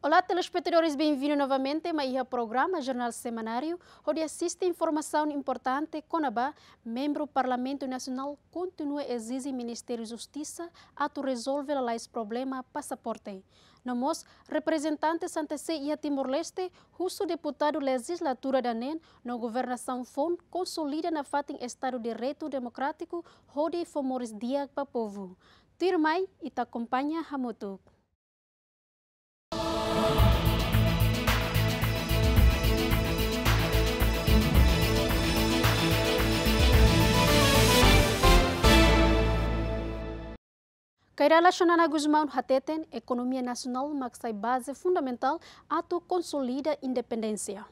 Olá, telespectadores, bem-vindos novamente ao programa Jornal Semanário, onde assiste informação importante Conabá, membro do Parlamento Nacional, continua exigir Ministério da Justiça a resolver os problema passaporte. Nomos, representante Santa Cé e Timor-Leste, justo deputado legislatura da NEN, na governação FON, consolida na fatin Estado de Reto Democrático, onde fomores dia para povo. Tirmai e te acompanha Hamutuk. Kay relasyon na Guzman hateten, economia nacional magsay base fundamental ato consolida independência.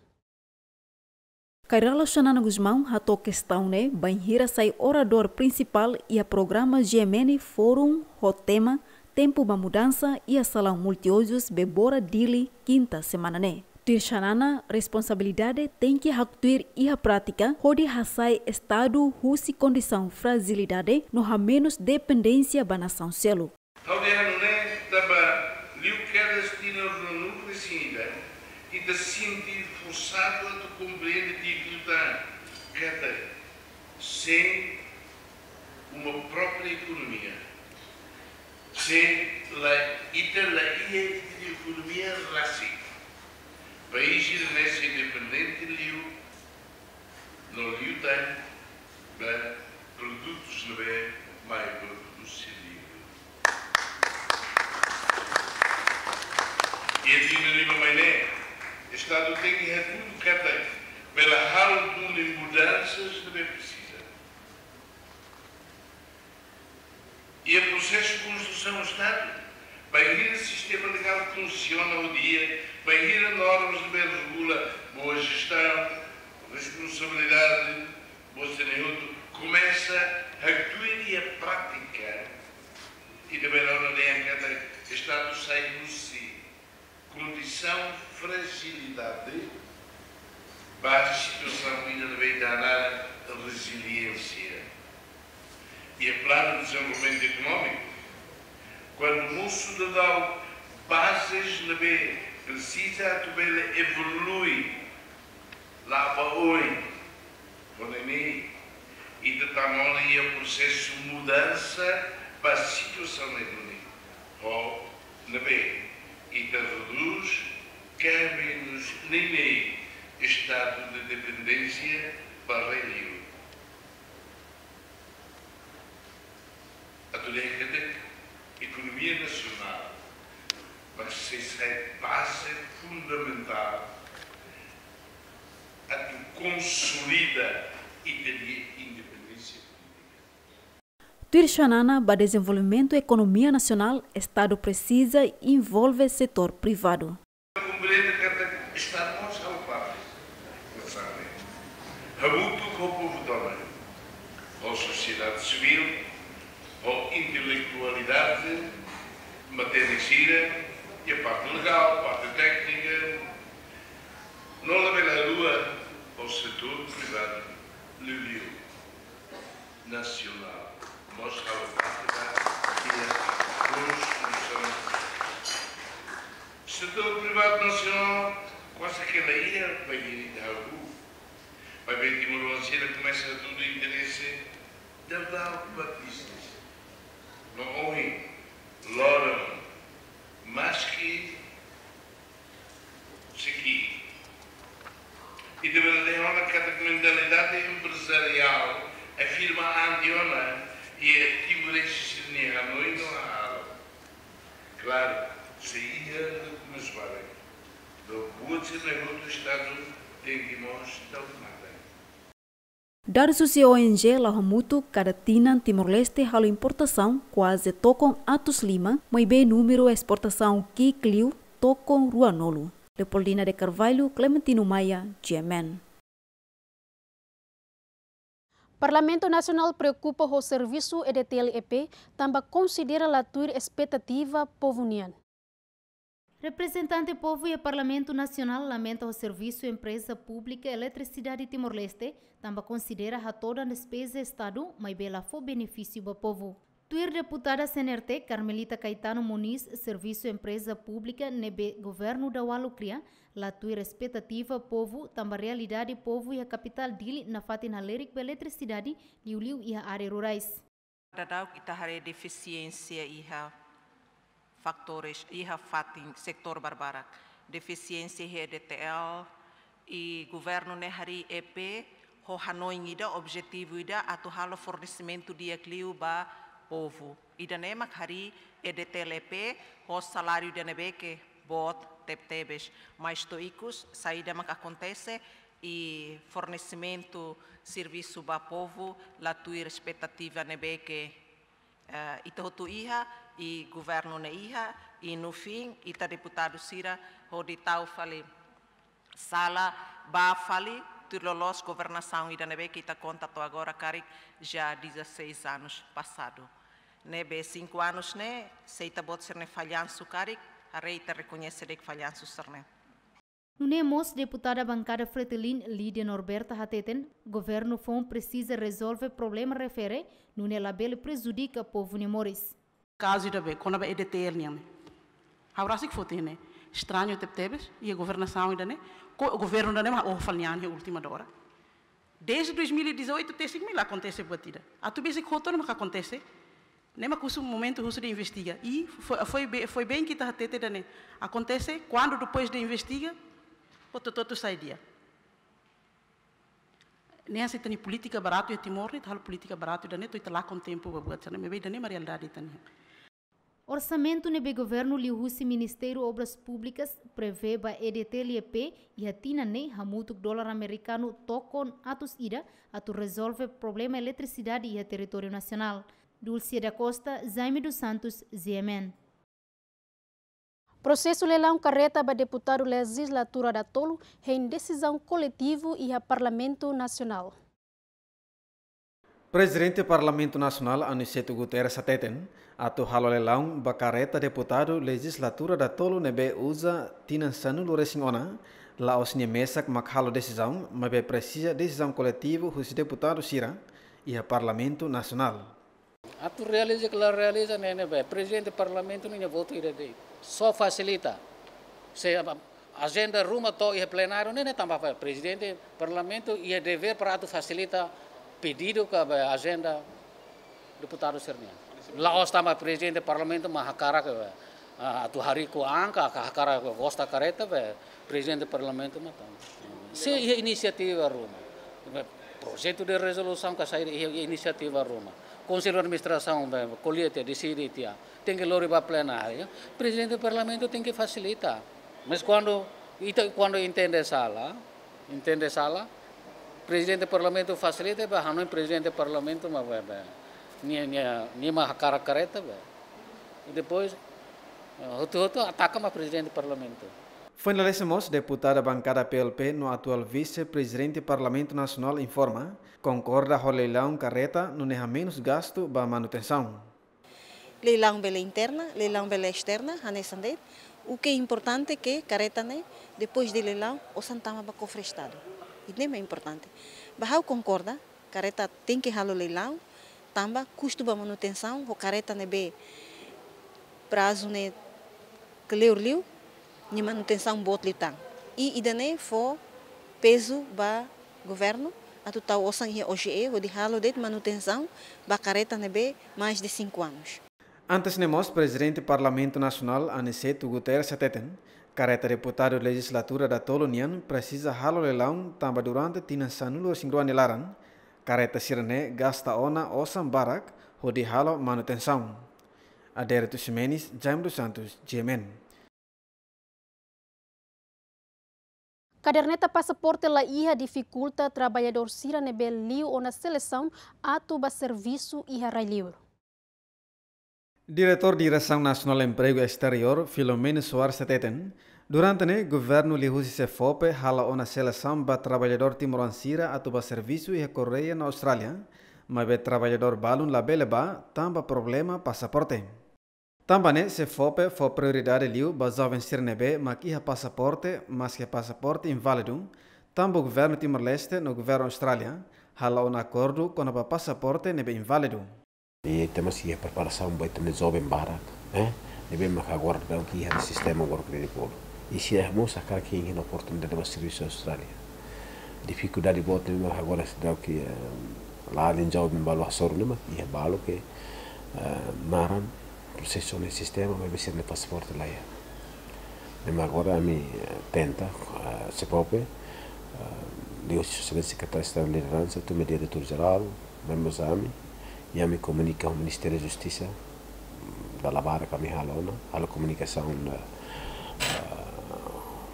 Kairala relasyon Guzmão Guzman hato questão ne né, banhira sai orador principal e a programa GMN Forum Hotema Tempo ba Mudança e a Salão Multiódios Bebora Dili, quinta semana ne. Né. Dirchanana responsabilidade tem que actuar e a prática onde raçai Estado russe condição fragilidade no há menos dependência da nação selo. Não é também liu que a destina no sinida e de sentir forçado a compreender dificuldade cada sem uma própria economia, sem a, de economia racista paesi independente essere indipendenti non aiutano ma produtos não é mais produtos livre. E a Dina maneira, o Estado tem que é tudo que tem. Pela ralo de mudanças também precisa. E o processo de construção do Estado vai vir sistema legal que funciona o dia Barreira normas bem regula boa gestão, responsabilidade, boa saneamento, começa a teoria prática e também na hora de cada Estado sai no si. Condição, fragilidade, baixa situação e também dar resiliência. E é plano de desenvolvimento económico, quando um cidadão bases na B precisa tu vele evolui lá oi conhece e de tamanho é o processo de mudança para a situação de Nuni ou na B e te reduz cabe nem estado de dependência para religião a tu economia nacional mas isso é base fundamental a que consolida e independência política. Tirxanana, para desenvolvimento da economia nacional, Estado precisa e envolve setor privado. A Compreende que Estado não se o país, mas sabe. Rabuto com o povo do homem, ou sociedade civil, ou intelectualidade, matéria de e a parte legal, a parte técnica. Não levei na lua ao setor privado, no o nacional. Nós estávamos a trabalhar construção. Setor privado nacional, quase aquela ilha, vai vir da rua, vai vir de Moranceira, começa tudo a interesse da Val Batista. Não ouvi. Loram mas que seguir. E de maneira honra que a empresarial afirma a homem e é timor-estiniano e não algo. Claro, saía da Venezuela, do Bucinaru do Estado de Guimões da União. Dari susi ONG lá mutu cada tinan Timor-Leste halo importação quase tocam atos lima, mas bem número exportação que cliu tocam ruanolo. Leopoldina de Carvalho, Clementino Maia, GMN. Parlamento Nacional preocupa o serviço EDTLEP, também considera a tua expectativa união. Representante povo e Parlamento Nacional lamenta o serviço empresa pública Eletricidade Timor-Leste também considera a toda a despesa Estado, mas bela foi benefício do povo. Tuir deputada CNRT Carmelita Caetano Muniz, serviço empresa pública nebe governo da Walucria, la tuir expectativa povo, também realidade povo e a capital dili na fatina leric para eletricidade, liuliu e a área rurais. Dadau kita hari deficiência e a fatores IRAFAT, sector Barbarak, deficiência HDTL e governo Nehari EP, hanoi ida objetivo ida atuhalo fornecimento de aclio ba povo. Ida nemak hari EDTLP, ho salário de nebeke, bot, tebes mas toicos, saída mak acontece e fornecimento serviço ba povo, latuir expectativa nebeke. Uh, eh, ita hotu iha, e governo na IHA, e no fim, ita deputado Sira, onde tal sala, ba falei, Turlolós, governação Iranebe, que está contato agora, Caric, já 16 anos passado. Nebe, 5 anos, né, seita bot ser ne falhanço, Caric, a reita reconhece de que falhanço ser ne. Nune mos deputada bancária Fretilin Lídia Norberta Hateten, governo FOM precisa resolver problema refere, nune labele prejudica povo Nemoris caso de bem, quando a é ternia me. Agora se que foi né? Estranho te tebes e a governação ainda né? O governo ainda né, o falhando a última hora. Desde 2018 tem cinco mil acontece batida. A tu bem que não acontece. Nem mas custo momento custo de investiga e foi foi bem, foi bem que está a né? Acontece quando depois de investiga, o todo sai dia. Nia sa tani politika barato e Timor Leste, hal politika barato da neto itala com tempo babuat sana mebe da nem Maria Aldade tani. Orçamento nebe governo liuhusi Ministério Obras Públicas prevê ba EDTLP e atina nei hamutuk dólar americano tokon atus ida atu resolve problema eletricidade e território nacional. Dulce da Costa, Jaime dos Santos, ZMN. Processo leilão carreta para deputado legislatura da Tolo em decisão coletivo e a Parlamento Nacional. Presidente do Parlamento Nacional, Aniceto Guterres Ateten, ato halo leilão carreta deputado legislatura da Tolo nebe usa tinansano loresingona, lá os nemesak makhalo decisão, mabe precisa decisão coletiva os deputados sira e a Parlamento Nacional. Ato realiza que lá realiza, né, né, presidente do Parlamento, nem voto irá dele só facilita. Se agenda rumo to e é plenário nem é também para presidente, parlamento e é dever para tu facilita pedido que a agenda deputado Sernia. os também presidente parlamento mahakara que atu hari ku angka kahakara gosta careta, o presidente parlamento mata. Se iniciativa rumo. Projeto de resolução que sair iniciativa rumo. Conselho de administração, colheita decidir, tem que logo para plenário, o presidente do parlamento tem que facilitar. Mas quando, quando entende a sala, entende a sala, o presidente do parlamento facilita, mas não é presidente do parlamento, mas cara careta. E depois, eh, outro, outro ataca o presidente do parlamento. Finalizamos, deputada bancada PLP, no atual vice-presidente do Parlamento Nacional, informa, concorda com o leilão carreta, não é menos gasto para manutenção leilão pela interna, leilão pela externa, anesandet. O que é importante é que né, depois de leilão, o santama vai cofre estado. E nem é importante. Bahau concorda, careta tem que ralo leilão, tamba custo para manutenção, o careta be, né, prazo ne né, clear liu, ni manutenção bot litang. Tá. E idane for peso ba governo, a total osan hoje é, o de ralo de manutenção, ba careta be né, mais de 5 anos. Antecenemos, presidente Parlamento Nacional, Aniceto Guterres Seteten, careta deputado legislatura da Tolonian, precisa halo leilão tamba durante tina sanulo singruan laran, careta sirene gasta ona osan barak, hodi halo manutenção. Aderito Ximenes, Jaime dos Santos, GMN. Caderneta passaporte la iha dificulta trabalhador sira nebel liu ou na seleção ato ba serviço ia Diretor di Resang Nasional Emprego Exterior, Filomeno Soares Teteten, durante ne, governo Lihusi fope hala uma seleção para trabalhador timorancira a tuba servisu e recorreia na Australia, ma o trabalhador balun la ba, tamba problema pasaporte. Tambane Cefope fo prioridade liu basaven sirnebe maquiha pasaporte, mas que pasaporte inválido, tamba governo Timor-Leste no governo Australia hala ona acordo com pasaporte passaporte nebe inválido. تمسي بربرسان بيت نزوبين بارات اه نبي ما كاغور دانكي هذا السيستم غور كريدي بول يشي اه موسى oportunidade هنا بورتن دابا a Austrália dificuldade boa também eh, né, mas agora se dá que lá além já o meu balo assor não mas é balo que eh, maran processo no sistema mas vai ser no passaporte lá é eh. mas agora a mim tenta se poupe digo se você se catar está na liderança tu me diretor geral mesmo exame me comunica ao Ministério da Justiça mm, da Lavar para Mihalona, a comunicação uh, eh,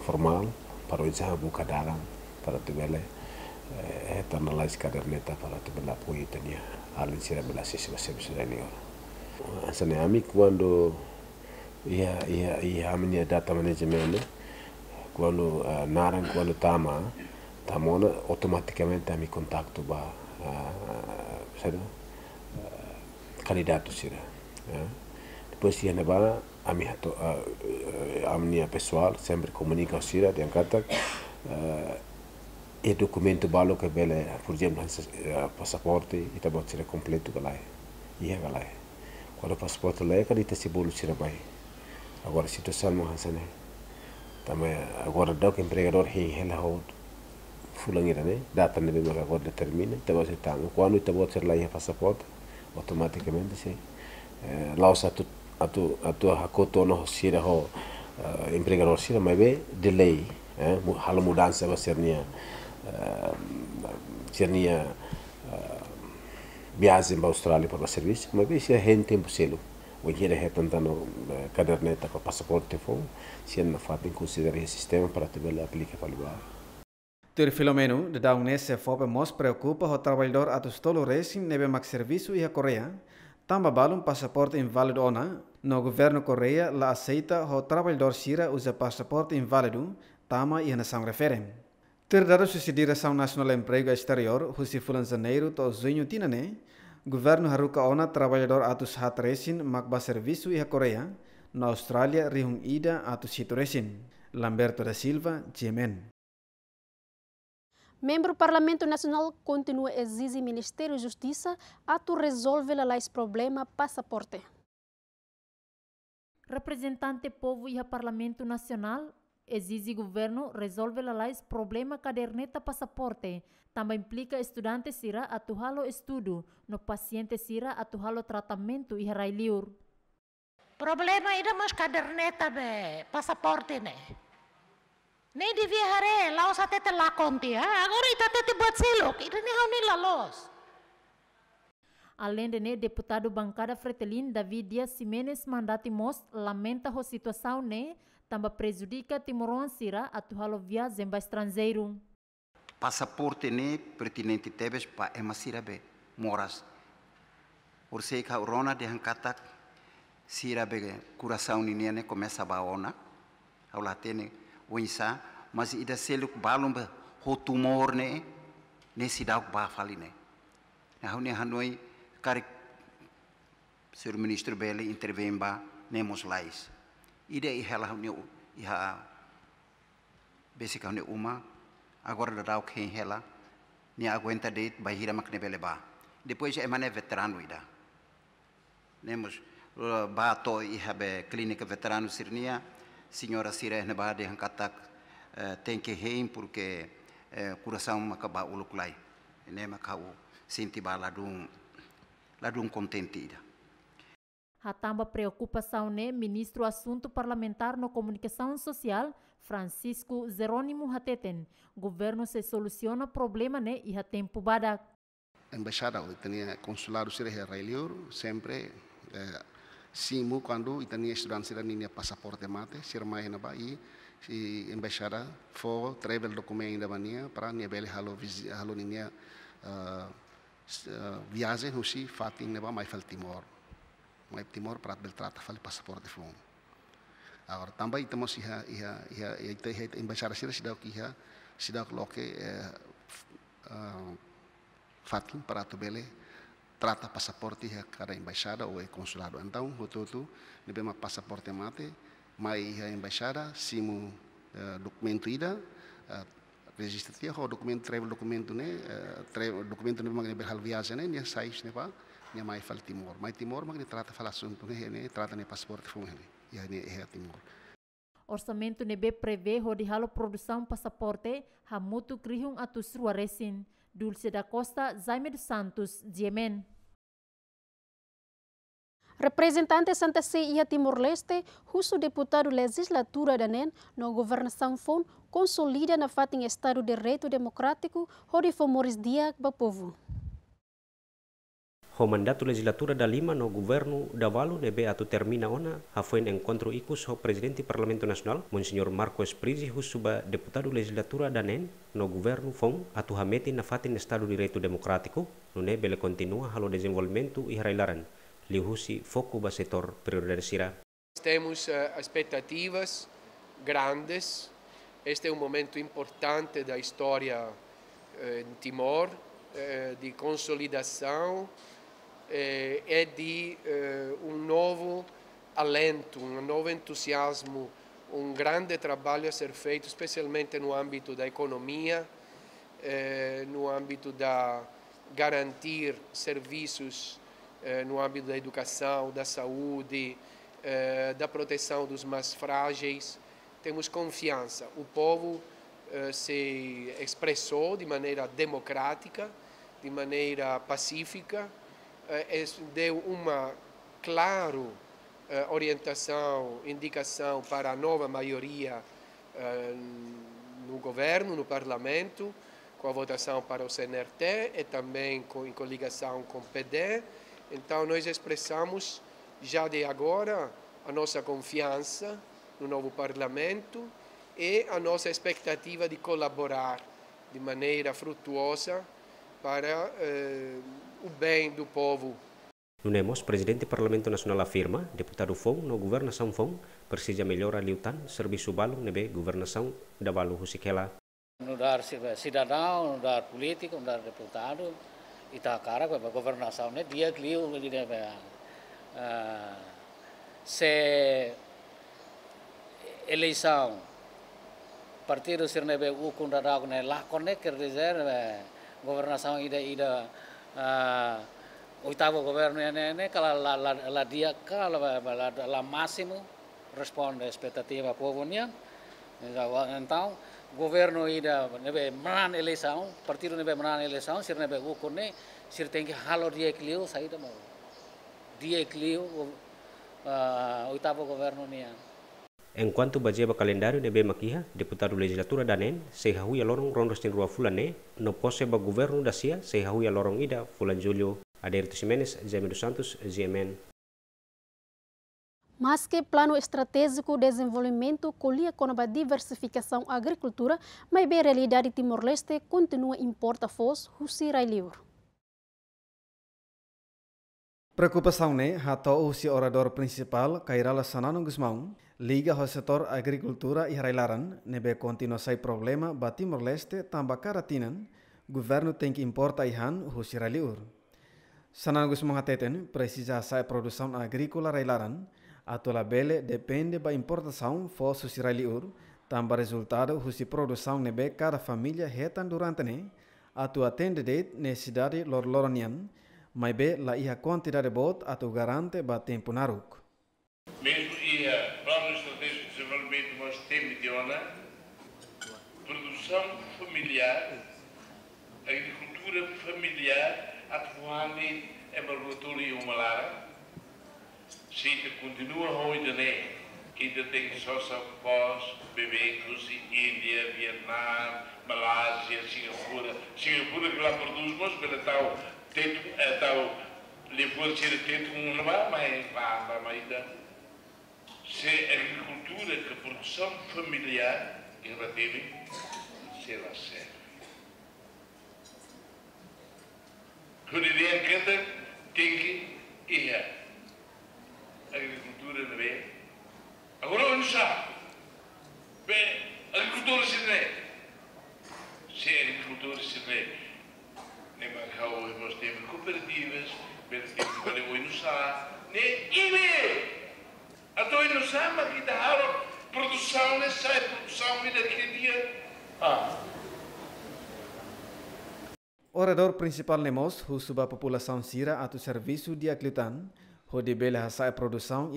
formal para o do cadáver para Tubele, retorna eh, e lá as caderneta para Tubele apoio tenia a lincira bela sisma senior. a Iami quando ia ia ia a minha data management quando uh, eh, naran quando tama tamona automaticamente a mi contacto ba uh, candidatos sila. Ya. Depois a minha, kami a, a minha pessoal sempre comunica ao sila yang kata uh, e documento balo que bele, por exemplo, o passaporte, e ita bot sila completo galai. Ia galai. Quando o passaporte lá é, lai, kadita se bolo sila vai. Agora situação mo hansane. Também agora o empregador hei hela hold fulangira né data não nebe maga agora determina ita bot sila tango quando ita bot sila ia passaporte automaticamente sim. É, eh, lausa tu atu atu hakoto no sira ho uh, eh, empregador sira mas be delay, eh, é, hal mudança vai ser nia uh, ser nia uh, viagem para Austrália para serviço, mas bem se a gente tempo selo. O dinheiro é tanto caderneta com passaporte fo, se não em considerar esse sistema para te ver aplica para lugar. Τουρφιλομένου, de daunese fope mos preocupa o trabalhador atos tolo resim nebe max servisu ia Korea. Coreia, tamba balum passaporte inválido ona, no governo Korea la aceita o trabalhador sira usa passaporte inválido, tama sang referem. refere. Terdado sucedira São Nacional Emprego Exterior, husi fulan janeiro to junho tinane, governo haruka ona trabalhador atos hat resin makba ba servisu a Korea, na Australia rihung ida atos resin. Lamberto da Silva, Jemen. Membro do Parlamento Nacional continua exige Ministério da Justiça ato resolver lá esse problema passaporte. Representante povo e Parlamento Nacional exige governo resolve lá esse problema caderneta passaporte. Também implica estudante sira atuhalo estudo, no paciente sira atuhalo tratamento e raíliur. Problema ainda mais caderneta be passaporte né? Ne di vihare lau sa tete lakonti ha, agora ita tete buat selok, ita ne hau ne lalos. Além de né, deputado bancada Fretelin David Dias Simenes mandati mos lamenta ho situação né, tamba prejudica atu atuhalo viagem ba estrangeiro. Passaporte né pertinente tebes pa sira be moras. Urseika urona de hankatak sira be curação niniane começa baona. Aulatene wensa mas ida seluk balumba ho tumor ne ne sidauk ba faline na hune hanoi kar sur ministro bele intervemba nemos lais ida i hela hune i ha basic hune uma agora da dauk hen hela ne aguenta de bahira makne bele ba depois é mané veterano ida nemos ba to i be clínica veterano sirnia senhora Sirene Bade Hankatak eh, tem que rein porque eh, coração macaba uluklai, né macau senti de um contentida. Hatamba preocupação, né, ministro assunto parlamentar no comunicação social, Francisco Jerônimo Hateten. Governo se soluciona problema, né, e hatem a Embaixada, tinha consulado ser israelio, sempre eh, simu quando itania estudantes ninia passaporte mate mai na bai si embaixada for travel document da mania para ni bele halo halo nia viagem husi fatin neba mai fal timor mai timor para bel trata fal passaporte fun agora também itamos iha iha iha ita iha embaixada sira sidak iha sidak loke eh, fatin para tu bele trata passaporte a cada embaixada ou é consulado. Então, o tudo, devemos passaporte mate, mas a embaixada, simo o uh, eh, documento ida, uh, eh, registro dia, o documento, travel documento, né, uh, eh, travel documento, é memang dia berhal viagem, né, dia sais, né, pá, dia mais fala Timor. mais Timor, mas trata falar assunto, né, né, trata né passaporte, fome, né, e aí né, é Timor. Orçamento nebe né, prevê rodihalo produção passaporte hamutu krihung atus ruaresin. resin. Dulce da Costa, Jaime Zaimed Santos, Yemen. Representante Santa Ceia Timor-Leste, justo deputado legislatura da NEN, no governação FON, consolida na fato em Estado de Direito Democrático, onde fomores dia para povo. o mandato legislatura da Lima no governo da Valo debe ato termina ona ha foi en encontro icus o presidente do Parlamento Nacional Monsenhor Marcos Prisi ho suba deputado legislatura da NEN no governo fom ato hamete na fate no Estado Direito Democrático no nebe le continua halo desenvolvimento e railaran lihusi foco ba setor prioridade sira. Temos uh, expectativas grandes. Este é um momento importante da história uh, em Timor, eh, de consolidação é eh, de eh, um novo alento, um novo entusiasmo, um grande trabalho a ser feito, especialmente no âmbito da economia, eh, no âmbito da garantir serviços no âmbito da educação, da saúde, da proteção dos mais frágeis. Temos confiança. O povo se expressou de maneira democrática, de maneira pacífica. É, é, deu uma clara é, orientação, indicação para a nova maioria no governo, no parlamento, com a votação para o CNRT e também com, em coligação com o PD. Então, nós expressamos já de agora a nossa confiança no novo parlamento e a nossa expectativa de colaborar de maneira frutuosa para. Eh, o bem do povo. No Nemos, presidente do Parlamento Nacional afirma, deputado Fong, no governação Fong, precisa melhorar liutan, serviço balo, nebe governação da Balu Husikela. No dar cidadão, no dar político, no dar deputado, e tá cara com a governação, né? Dia que liu, ele deve... Ah, se eleição partido ser nebe u kundarag ne né? lah é quer dizer eh, governação ida ida ah, oitavo governo é né, né, aquela la, la, la dia cala la, la, máximo responde a expectativa do povo união então governo ida neve né, man eleição partido neve man eleição sir nebe o kone se tem que halo dia clio saída mo dia clio ah, oitavo governo nian Enquanto baseava calendário de bem maquia, deputado legislatura danen, se haui a lorong rondos tin rua fulane, no poseba governo da cia, se haui a lorong ida fulan julho. Aderto Ximenes, Jaime dos Santos, GMN. Mas que plano estratégico de desenvolvimento colia com a diversificação agricultura, mas bem a realidade Timor-Leste continua importa fos, Russi Railiur. Preocupação né, hato o orador principal, Kairala Sanano Guzmão, Liga ho setor agricultura e railaran, nebe continua sai problema ba Timor-Leste tamba karatinan, governo tem que husi ihan husiraliur. Sanangos mga teten, presisa sai produção agrícola railaran, la bele depende ba importação fo husiraliur, tamba resultado husi produção nebe kara familia hetan durante ne, atu atende ne necessidade lor loronian, be la iha quantidade bot atu garante ba tempo naruk. Men Libia atuando em Malvatuli uma Umalara. Se te continua hoje, né? Que te só só pós bebê, inclusive Índia, Vietnã, Malásia, Singapura. Singapura que lá produz, mas pela tal, tento, a tal, depois ser teto um mas mais vaga, mais da. Se a agricultura, que a produção familiar, que ela teve, se ela serve. Juridicamente tem que ir à agricultura da B. Agora onde está? Bem, agricultura chinesa. Se é agricultura chinesa, nem Macau nós temos cooperativas, mas temos que valer o Inusá, nem IBE. Até o Inusá, mas que dá produção, nem né? sai é produção, e daqui a dia. Ah. Orador Prinsipal Nemos, Husuba a Sira atau servisu diaklitan, hodi aclitan, onde bela a produção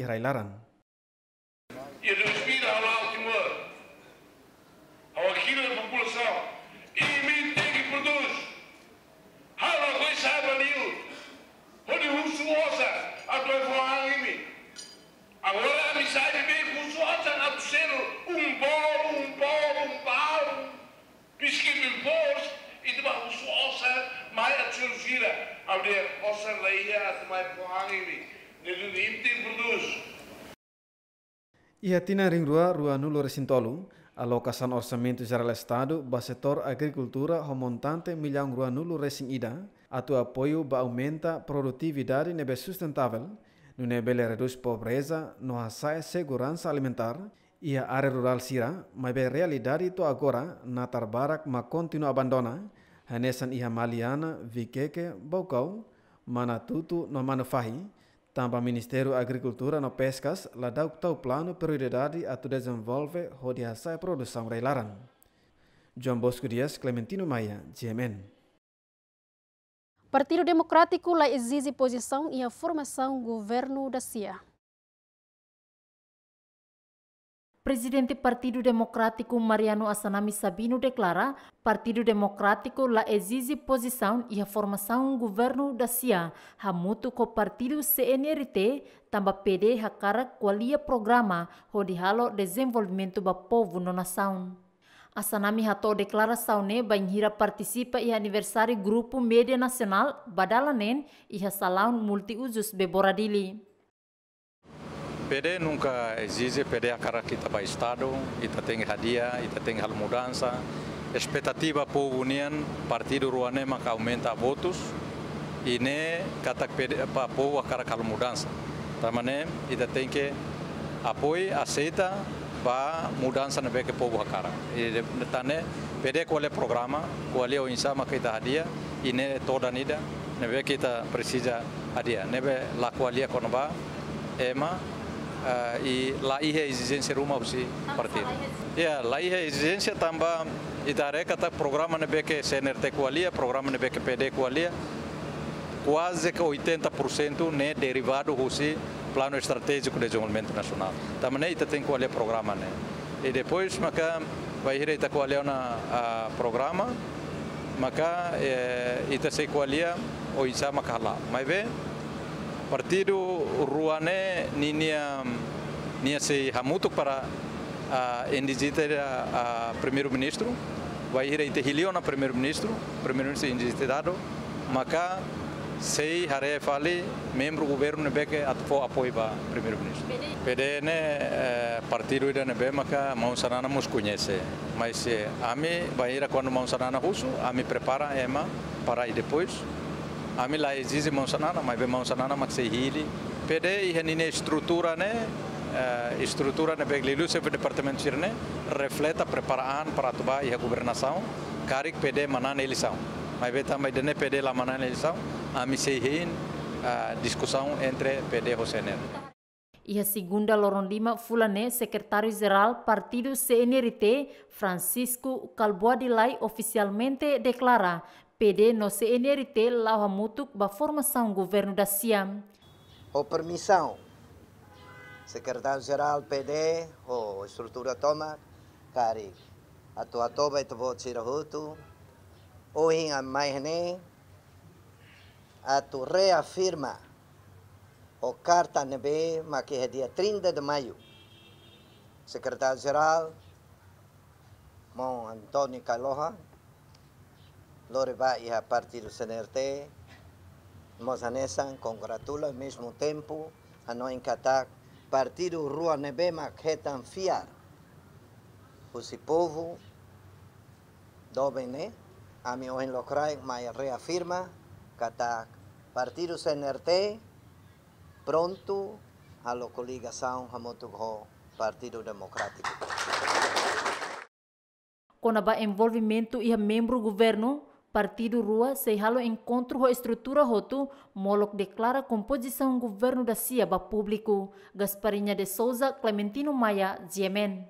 அப்படியே கொஷன் லையா அது மாதிரி போகாங்கி நின்று இம்தி புதுஸ் Ia tina ring rua rua nulor sintolu, alocação orçamento geral Estado para setor agricultura remontante milhão rua nulo recém ida, atu apoio para aumenta produtividade nebe sustentável, no nebele reduz pobreza, no assai segurança alimentar, e a área rural sira, mas a realidade to agora na tarbarak ma continua abandona, hanesan iha maliana vikeke bocau manatutu no manufahi Tamba Ministério da Agricultura no Pescas, ladauk tau plano prioridade a tu desenvolve rodiaça e produção reilaran. João Bosco Dias, Clementino Maia, GMN. Partido Democrático lá exige posição e a formação governo da CIA. Presidente Partido Democrático Mariano Asanami Sabino deklara Partido Democrático la exige posição e a formação governo da CIA, hamutu ko Partido CNRT, tamba PD hakara qualia programa, ho halo desenvolvimento ba povo no saun. Asanami hato deklara saune ba banhira partisipa e aniversari Grupo media nasional Badalanen iha salaun multiusus Beboradili. PD nunca exige, PD a cara que para Estado, ita e tem radia, ita e tem mudança. Expectativa povo união, partido Ruanema que aumenta votos, e ne kata para povo a cara que mudança. kita ita tem que apoio, aceita, para mudança na beca povo a cara. E tane, PD qual é o programa, qual é o insama que ita radia, e ne toda nida, nebe kita precisa radia, nebe la qual é a conba, ema, Eh, i la ihe exigência rumah si partir. Ya, la ihe exigência tambah idare kata programa ne beke CNRT qualia, programa ne eh, beke PD qualia, quase que 80% né derivado usi plano estratégico de desenvolvimento nacional. Também ita tem qualia programa né. E depois maka vai ir ita qualia na programa maka ita se qualia o isa maka lá. Mas vê partido ruané ninia nia se hamutuk para a o a, primeiro-ministro vai ir ite na primeiro-ministro primeiro-ministro indigitado maka sei haré fali membro governo ne beke atfo apoio ba primeiro-ministro PDN eh, partido ida nebe maka maunsanana nos conhece mas eh, ami vai ir quando maunsanana russo ami prepara ema para ir depois amilai zizi monsanana mai be monsanana mak sehili pede ihanine estrutura ne né? eh, estrutura ne né? beglilu se departamento sirne né? refleta preparaan para tuba iha governação karik pede manan eleição mai be também dene pede la manan eleição ami sehin eh, discussão entre pede hosener A segunda loron lima fulane secretário-geral partido CNRT Francisco Calboa Dilai oficialmente declara PD no CNRT lawa mutuk ba formação governo da Siam. O permissão, secretário-geral PD, o estrutura toma, cari, a tua toba e tu vou tirar roto, ou em a mais nem, a tu reafirma o carta nebe, mas que é dia 30 de maio. Secretário-geral, Mon Antônio caloja lore vai a partir do CNRT, Mozanesan congratula ao mesmo tempo a não encatar partido Rua Nebema retan fiar. O povo, do Bené, A minha em Locrai, mas reafirma que está partido CNRT pronto a localização do Partido Democrático. Com o envolvimento e membro do governo, Partido Rua se halo encontro com a estrutura roto, Moloc declara composição governo da Ciaba público. Gasparinha de Souza, Clementino Maia, Ziemen.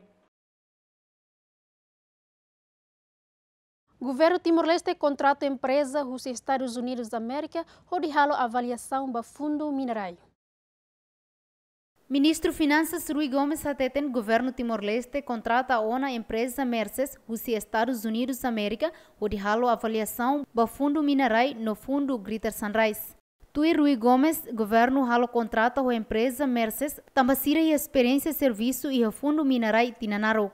Governo Timor-Leste contrata empresa dos Estados Unidos da América, onde halo avaliação ba fundo minerário. Ministro Finanças Rui Gomes ateten governo Timor-Leste contrata a ONA empresa Merces, e Estados Unidos da América, o de avaliação do fundo minerai no fundo Greater Sunrise. Tui Rui Gomes, governo halo contrata a empresa Merces, tambacira e experiência serviço e o fundo minerai Tinanaro.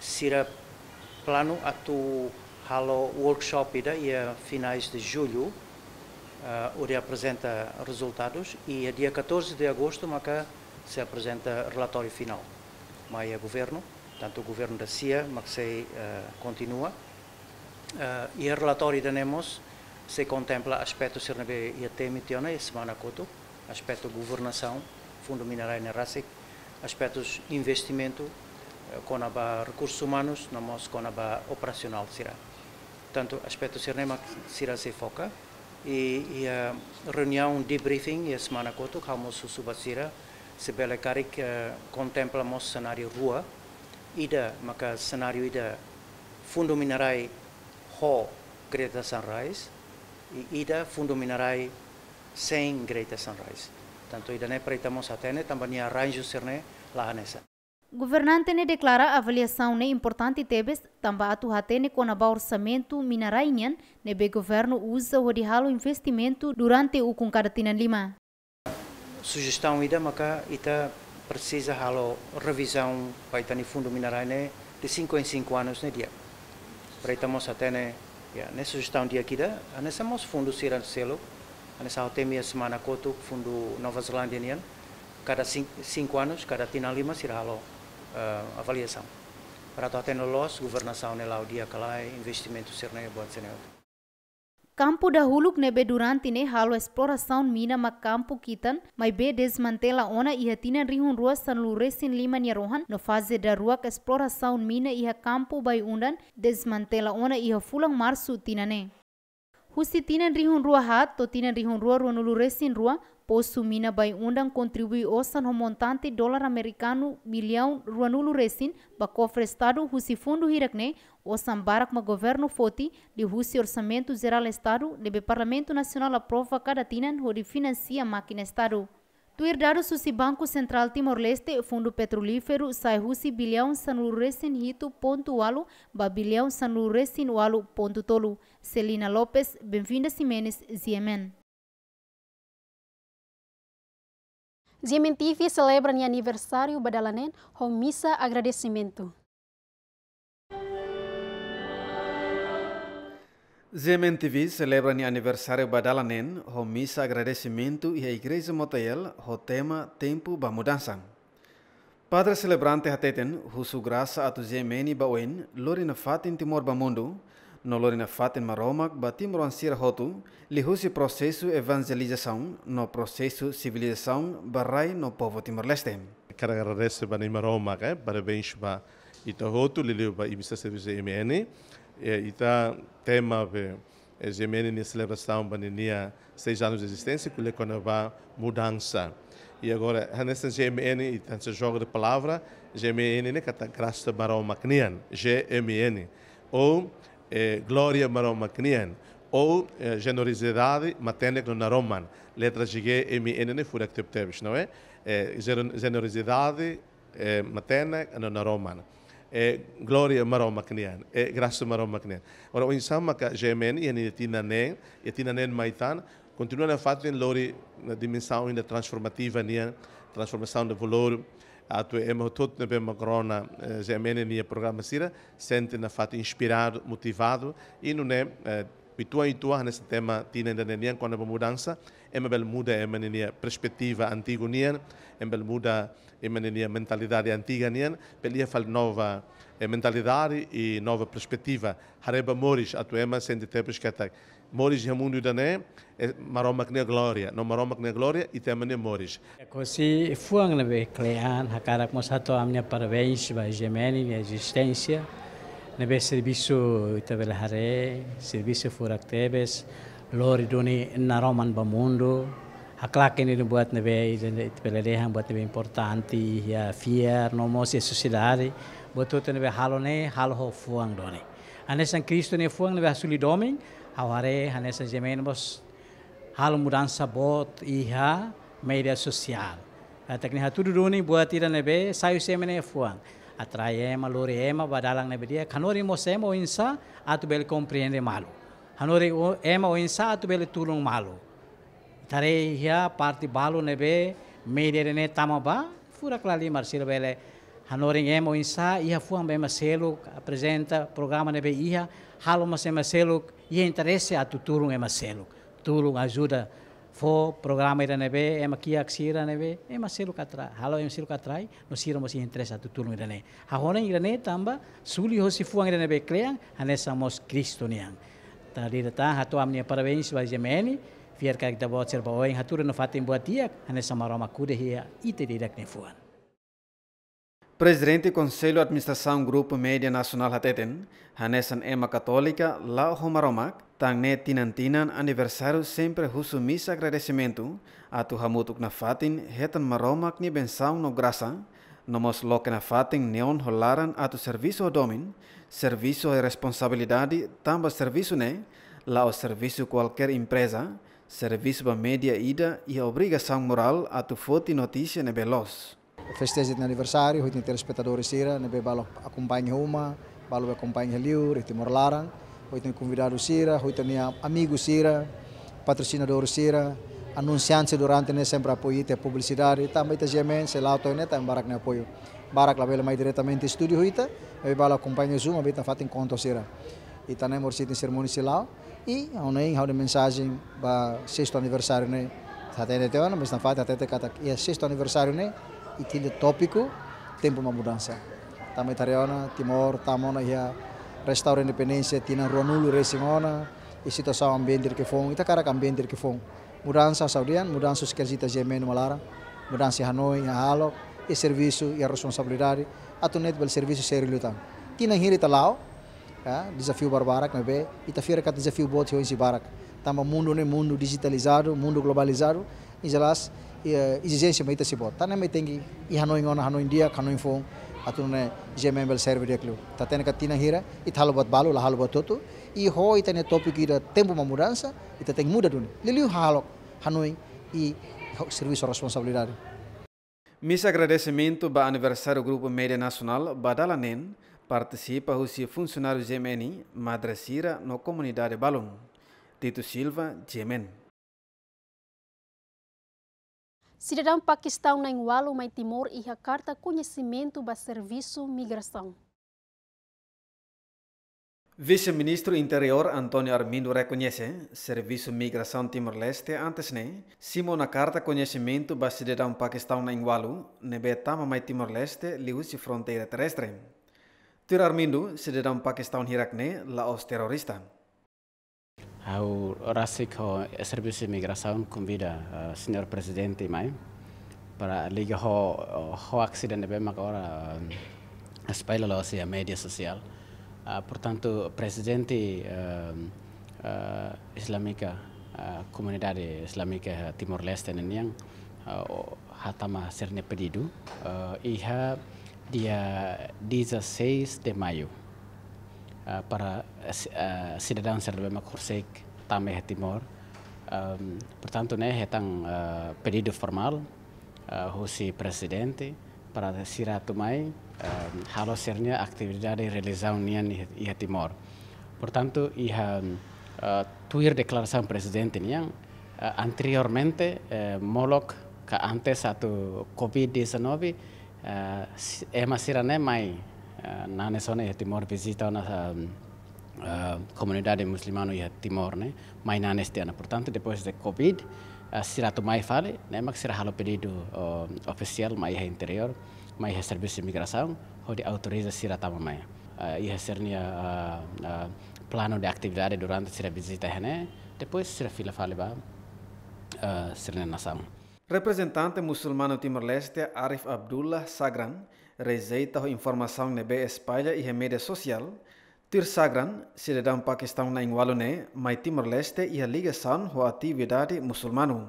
Sira plano atu halo workshop ida Ia finais de julho, uh, eh, onde apresenta resultados e a dia 14 de agosto Maca se apresenta relatório final. Mas o governo, tanto o governo da CIA, mas se uh, continua. Uh, eh, e o relatório da NEMOS se contempla aspectos que eu até mencionei a semana coto, aspecto governação, fundo mineral e RASIC, aspectos investimento, uh, eh, com a recursos humanos, nós com a operacional será. Tanto aspectos que será se foca, e, e a reunião de briefing e a semana coto, como o Subasira, se bela carik uh, senario cenário rua, ida maka cenário ida fundo minerai ho Greta Sunrise e ida fundo minerai sem Greta Sunrise. Tanto ida ne preitamos atene tambania arranjo serne lahanesa. Governante ne declara avaliação ne importante tebes tamba atu hatene kona ba orçamento minarainian ne be governo usa o dihalo investimento durante o kunkadatinan lima. Sugestão ida maka ita precisa halo revisão para itani fundo minaraine de 5 em 5 anos ne dia. Para itamos hatene ya ne sugestão dia kida anessa mos fundo siran selo anessa hatemi semana kotu fundo Nova Zelândia nian cada 5 anos cada tina lima siralo. uh, avaliação. Para toate nolos, governação nela dia calai, investimento ser na boa Campo da Huluk nebe durante ne halo exploração mina ma campo kitan, mai be desmantela ona iha tina rihun rua san luresin lima rohan no faze da ruak exploração mina iha campo bai undan desmantela ona iha fulang marsu tina ne. Husi tina rihun rua hat to tina rihun rua ruan luresin rua Poço mina bai undang contribui osan montante dólar americano milhão ruanulu resin ba cofre estado husi fundo hirakne osan barak ma governo foti de husi orçamento geral estado lebe parlamento nacional aprova cada tinan hori financia máquina estado. Tuir dado susi Banco Central Timor-Leste, Fundo Petrolífero, sai husi bilhão sanluresin hito ponto alu, ba bilhão sanluresin alu ponto tolu. selina Lopes, Benvinda Simenes, Ziemen. Ziemen TV selebrani o aniversário badalanen homisa agradecimento. Zemen TV celebra o aniversário badalanen com missa agradecimento e a Igreja Motel ho tema Tempo ba Mudança. Padre celebrante hateten, husu graça atu ba oen lorina fatin timor ba mundo, No Nolorina Fatima batimos batimro ansir hotu, lihusi processo evangelização no processo civilização barrai no povo Timor-Leste. agradecer banima Romak, eh, parabéns ba ita hotu liliu ba ibisa serviço MN, ita tema be GMN na celebração baninia seis anos de existência, que leconava mudança. E agora, nessa GMN, e se jogo de palavra, GMN, né, que está é graça baroma é, GMN, ou eh, é, Glória maroma Maknien, ou eh, generosidade maténica no Naroman, letra GG MNN Furak Teptevish, não é? é generosidade eh, maténica no Naroman. Eh, glória maroma Maknien, Graças graça maroma Maknien. Ora, o insama ka GMN e a nen e a nen Maitan, continua a fazer em Lori, na dimensão ainda transformativa, né? transformação de valor, ato ema todo na bema corona já mena nia programa sira sente na fat inspirado motivado e não é Pitua e tua nesse tema tina ainda nenian quando a mudança é uma bela muda é uma nenia perspectiva antiga nian é bela muda é uma nenia mentalidade antiga nian pelia fal nova mentalidade e nova perspectiva hareba moris a tua ema sente que pescatak Moris Raimundo Dané, Maromak ne Gloria, no Maromak ne Gloria e também Moris. Kosi fuang na be klean hakarak mo sato amnya parabéns vai gemeni ne existência, ne be serviço tabelhare, serviço furak tebes, lori doni na Roman ba mundo. Haklak ini buat nebe pelelehan buat nebe importante ya fier no mo se sociedade buat tu nebe halone halho ho fuang doni. Anesan Cristo ne fuang nebe asuli doming Haware Hanessa Jemen bos hal mudansa bot iha media sosial. Nah, Tekni hatu duduni buat tidak nebe sayu semene fuang. atrai ema lori ema badalang nebe dia kanori mos insa atu bel komprehende malu. Hanori ema insa atu bel tulung malu. Tare iha parti balu nebe media rene tamaba fura klali marsir bele Hanori emo insa iha fuang be seluk presenta programa nebe iha halu mas seluk je interesse a tu turung ema seluk. Turung ajuda fo programa ira be, ema kia aksira be, ema seluk atra. Halo ema seluk atrai no sira mosi interesse a turung ira ne. Hahona ira ne tamba suli hosi fuang ira nebe kreang hanesa mos Kristo niang. Tadi datang hatu amnia parabéns bagi jemeni. Fiar kita bawa cerba oeng no fatim buat dia, hanya sama kude hia ite direkne nefuan. Presidente e Conselho Administração Grupo Média Nacional Hateten, Hanesan Ema Católica, La Homaromak, Tangne Tinantinan aniversário sempre russo missa agradecimento a tu hamutuk na fatin hetan maromak ni benção no graça, nomos loke na fatin neon holaran a tu serviço domin, serviço e responsabilidade tamba serviço ne, la o serviço qualquer empresa, serviço ba média ida e obrigação moral a tu foti notícia ne belos. Festejat de aniversário, hoje tem telespectadores ira, nebe né? balo acompanha uma, balo acompanha liur, tem morlaran, hoje tem convidado ira, hoje tem amigos ira, patrocinadores ira, anunciante durante né sempre apoio tem publicidade, tá, e também te gemen, se lá, tem né? também tá barak né apoio. Barak lá mais diretamente estúdio hoje, nebe né? balo acompanha zoom, nebe tem fatin contos ira. E tá, morcito morcite cerimônia sei lá, e aonde aonde mensagem ba sexto aniversário né. Até então, mas na fato até te até é sexto aniversário né e tinha tópico, tem uma mudança. Também Itariana, Timor, na ia restaura independência, tinha Ronulu, Resimona, e situação ambiente que foi, e cara ambiente que foi. Mudança saudiana, mudança os que a gente malara, mudança em Hanoi, a Halo, e serviço e a responsabilidade, a pelo serviço ser lutam. Tinha hirita tá lá, desafio barbarak, me vê, e tafira tá que desafio bote hoje em zibarak Tamo mundo, né, mundo digitalizado, mundo globalizado, e zelas, exigência mai tasi bo tane mai tengi i hanoi ngon hanoi india khanoi fo atune je membel serve deklu tatene ka tina hira e talo bot balu la halo bot tu i ho itane topic ira tempo ma mudança i tateng muda dun liliu halo hanoi e serviço a responsabilidade Mis agradecimento ba aniversário Grupo Média Nacional Badalanen participa o os funcionário Gemeni Madrasira na comunidade Balum. Tito Silva, GMN. Cidadão Paquistão na Enwalo, Mai Timor e Jakarta conhecimento do serviço migração. Vice-ministro Interior Antônio Armindo reconhece Serviço Migração Timor-Leste antes né, simo na carta conhecimento da cidadão Paquistão na Enwalo, nebetama mai Timor-Leste, liu-se fronteira terrestre. Tir Armindo, cidadão Paquistão hirakne, né? laos terrorista. au orasi ko service migração convida uh, eh, senhor presidente mai para liga ho ho accidente bem agora uh, eh, espalha lo sia media sosial. uh, eh, portanto presidente uh, uh, islâmica uh, comunidade Timor Leste yang uh, hatama serne pedidu, uh, iha dia 16 de maio Eh, para cidadãos eh, cidadãos problema Corsec também é Timor. Um, portanto, né, é um uh, eh, pedido formal uh, ao presidente para Sira Tumai um, halo sernya atividade realizada nian ia Timor. Portanto, ia uh, tuir declaração presidente nian uh, anteriormente uh, molok ka antes satu COVID-19 uh, ema sirane mai Eh, nane sone Timor visita a eh, eh, comunidade muçulmana e Timor, né? Mas nane este ano, portanto, depois de Covid, será tudo mais fácil. né? Mas será o pedido oficial, mais interior, mais serviço de imigração, onde autoriza será tamo mais. e ia ser nia plano de atividade durante será visita, né? Depois será fila faliba, ba, uh, será nação. Representante muçulmano Timor-Leste Arif Abdullah Sagran rezei tahu informação ne be espalha ihe media sosial, Tir Sagran, dedam Pakistan na Ingualone, mai Timor-Leste ihe liga san huati a musulmanu.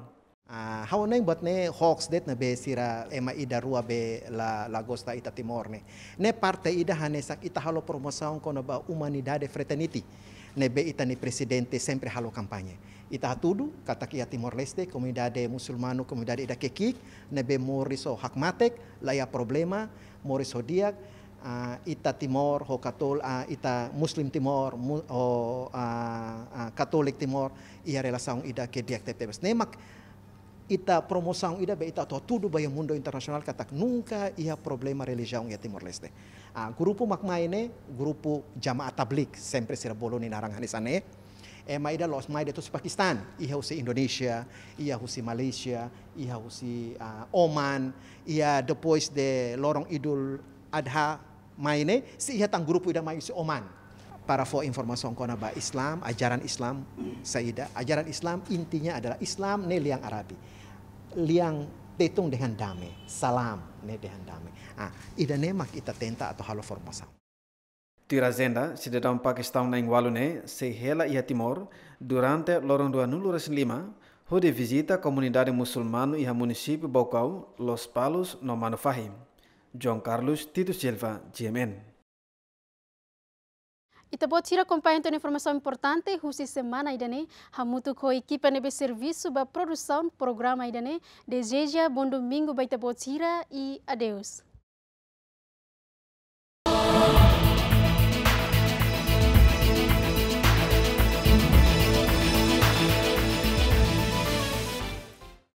Ah, hau neng buat ne hoax det na be sira ema ida rua be la lagosta ita timor ne ne parte ida hane sak ita halo promosaun kono ba umanidade fraternity ne be ita ni presidente sempre halo kampanye ita tudu kata kia Timor Leste comunidade Muslimanu komunitas ida kekik nebe moriso matek laya problema moriso diak uh, ita Timor ho katol uh, ita Muslim Timor mu, ho uh, uh, Katolik Timor ia saung ida ke diak tepes nemak ita promoção ida be ita to tuduh bayang mundo internasional kata nungka ia problema religião ia Timor Leste. Uh, grupu makmaine Grupu Jamaat tablik sempre sirabolo boloni narang hanisane é Maíra Loz. Maíra itu Pakistan, ia husi Indonesia, ia husi Malaysia, ia husi uh, Oman, ia depois de lorong Idul Adha maine si ia tang grupo ida mai si Oman. Para for informasi kona ba Islam, ajaran Islam Saida, ajaran Islam intinya adalah Islam ne liang Arabi. Liang tetung dengan damai, salam ne dengan damai. Ah, ida ne mak ita tenta atau halo formosa. Tirazenda se dedão Paquistão na Ingualuné, Sehela ia Timor, durante Lorong 2005, Rude visita a musulmano muçulmana e Bokau, Bocau, Los Palos, no Mano Fahim. Carlos Tito Silva, GMN. Itabo tira acompanhando informação importante, husi semana idane, hamutu ko equipa nebe serviço ba produção programa idane. Deseja bom domingo ba Itabo tira i adeus.